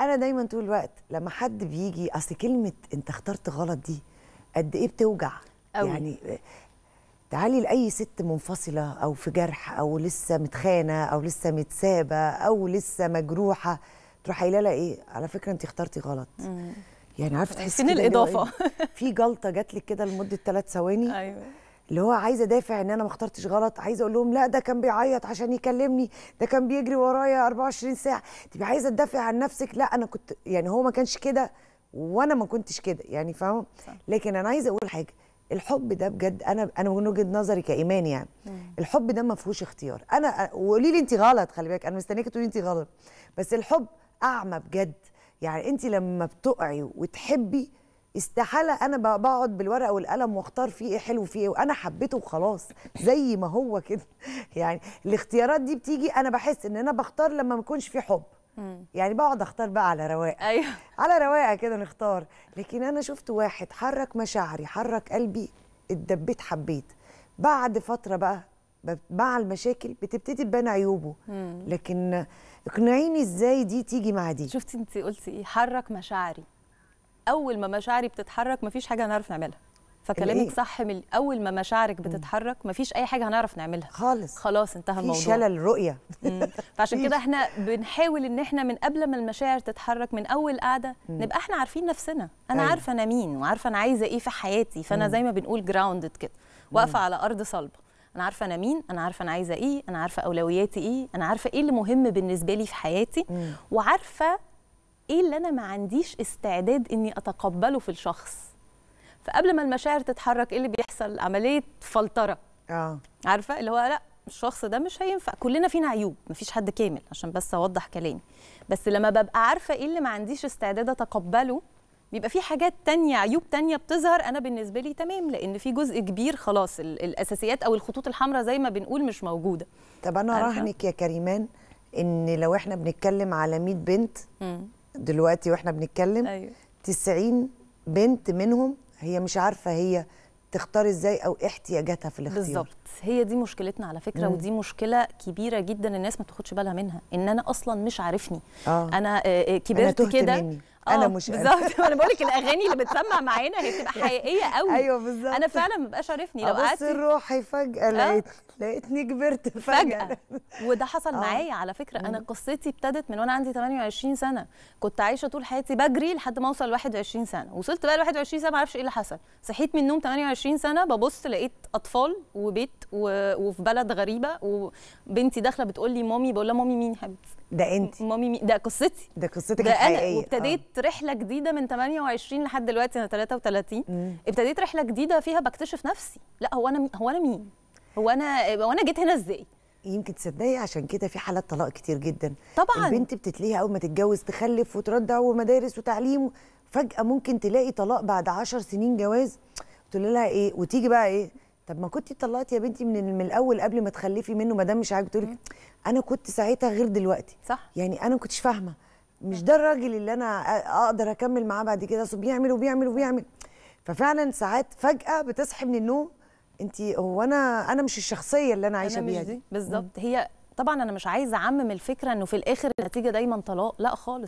انا دايما طول الوقت لما حد بيجي اصل كلمه انت اخترت غلط دي قد ايه بتوجع أوي. يعني تعالي لاي ست منفصله او في جرح او لسه متخانه او لسه متسابه او لسه مجروحه تروح قايله لها ايه على فكره انت اخترتي غلط مم. يعني عارفه تحسي فين الاضافه إيه؟ في جلطه جات لك كده لمده ثلاث ثواني ايوه اللي هو عايزه ادافع ان انا ما اخترتش غلط عايزه اقول لهم لا ده كان بيعيط عشان يكلمني ده كان بيجري ورايا 24 ساعه تبقي عايزه تدافع عن نفسك لا انا كنت يعني هو ما كانش كده وانا ما كنتش كده يعني فاهم لكن انا عايزه اقول حاجه الحب ده بجد انا انا من وجهه نظري كايمان يعني مم. الحب ده ما فيهوش اختيار انا وقولي لي انت غلط خلي بالك انا مستنياكي تقولي انت غلط بس الحب اعمى بجد يعني انت لما بتقعي وتحبي استحاله انا بقعد بالورقه والقلم واختار فيه ايه حلو فيه ايه وانا حبيته وخلاص زي ما هو كده يعني الاختيارات دي بتيجي انا بحس ان انا بختار لما ما يكونش في حب يعني بقعد اختار بقى على رواقه ايوه على رواقه كده نختار لكن انا شفت واحد حرك مشاعري حرك قلبي اتدبيت حبيت بعد فتره بقى مع المشاكل بتبتدي تبان عيوبه لكن اقنعيني ازاي دي تيجي مع دي شفتي انت قلتي ايه حرك مشاعري اول ما مشاعري بتتحرك مفيش حاجه هنعرف نعملها فكلامك صح من اول ما مشاعرك بتتحرك مفيش اي حاجه هنعرف نعملها خالص خلاص انتهى الموضوع في شلل رؤيه فعشان كده احنا بنحاول ان احنا من قبل ما المشاعر تتحرك من اول قعده نبقى احنا عارفين نفسنا انا أي. أيوة. عارفه انا مين وعارفه انا عايزه ايه في حياتي فانا زي ما بنقول جراوندد كده واقفه على ارض صلبه انا عارفه انا مين انا عارفه انا عايزه ايه انا عارفه اولوياتي ايه انا عارفه ايه اللي مهم بالنسبه لي في حياتي مم. وعارفه ايه اللي انا ما عنديش استعداد اني اتقبله في الشخص فقبل ما المشاعر تتحرك ايه اللي بيحصل عمليه فلتره اه عارفه اللي هو لا الشخص ده مش هينفع كلنا فينا عيوب مفيش حد كامل عشان بس اوضح كلامي بس لما ببقى عارفه ايه اللي ما عنديش استعداد اتقبله بيبقى في حاجات تانية عيوب تانية بتظهر انا بالنسبه لي تمام لان في جزء كبير خلاص الاساسيات او الخطوط الحمراء زي ما بنقول مش موجوده طب انا راهنك يا كريمان ان لو احنا بنتكلم على 100 بنت دلوقتي واحنا بنتكلم أيوة. 90 بنت منهم هي مش عارفه هي تختار ازاي او احتياجاتها في الاختيار بالظبط هي دي مشكلتنا على فكره مم. ودي مشكله كبيره جدا الناس ما تاخدش بالها منها ان انا اصلا مش عارفني آه. انا آه، آه، كبرت كده انا آه، مش بالظبط انا بقول لك الاغاني اللي بتسمع معانا هي بتبقى حقيقيه قوي ايوه بالظبط انا فعلا ما ببقاش عارفني لو قعدت روحي فجاه آه. لقيت لقيتني كبرت فجاه, فجأة. وده حصل آه. معايا على فكره انا قصتي ابتدت من وانا عندي 28 سنه كنت عايشه طول حياتي بجري لحد ما اوصل 21 سنه وصلت بقى ل 21 سنه ما اعرفش ايه اللي حصل صحيت من النوم 28 سنه ببص لقيت اطفال وبيت و... وفي بلد غريبه وبنتي داخله بتقول لي مامي بقول لها مامي مين حبيبتي ده انت مامي مي... ده قصتي ده قصتك ده الحقيقيه انا وابتديت آه. رحله جديده من 28 لحد دلوقتي انا 33 مم. ابتديت رحله جديده فيها بكتشف نفسي لا هو انا هو انا مين هو انا هو انا جيت هنا ازاي يمكن تصدقي عشان كده في حالات طلاق كتير جدا طبعا البنت بتتليها اول ما تتجوز تخلف وترضع ومدارس وتعليم فجاه ممكن تلاقي طلاق بعد 10 سنين جواز تقول لها ايه وتيجي بقى ايه طب ما كنت طلقتي يا بنتي من من الاول قبل ما تخلفي منه ما دام مش عاجبك تقولي انا كنت ساعتها غير دلوقتي صح يعني انا ما كنتش فاهمه مش ده الراجل اللي انا اقدر اكمل معاه بعد كده اصل بيعمل وبيعمل وبيعمل ففعلا ساعات فجاه بتصحي من النوم انت هو انا انا مش الشخصيه اللي انا عايشه بيها دي. بالظبط هي طبعا انا مش عايزه اعمم الفكره انه في الاخر النتيجه دايما طلاق لا خالص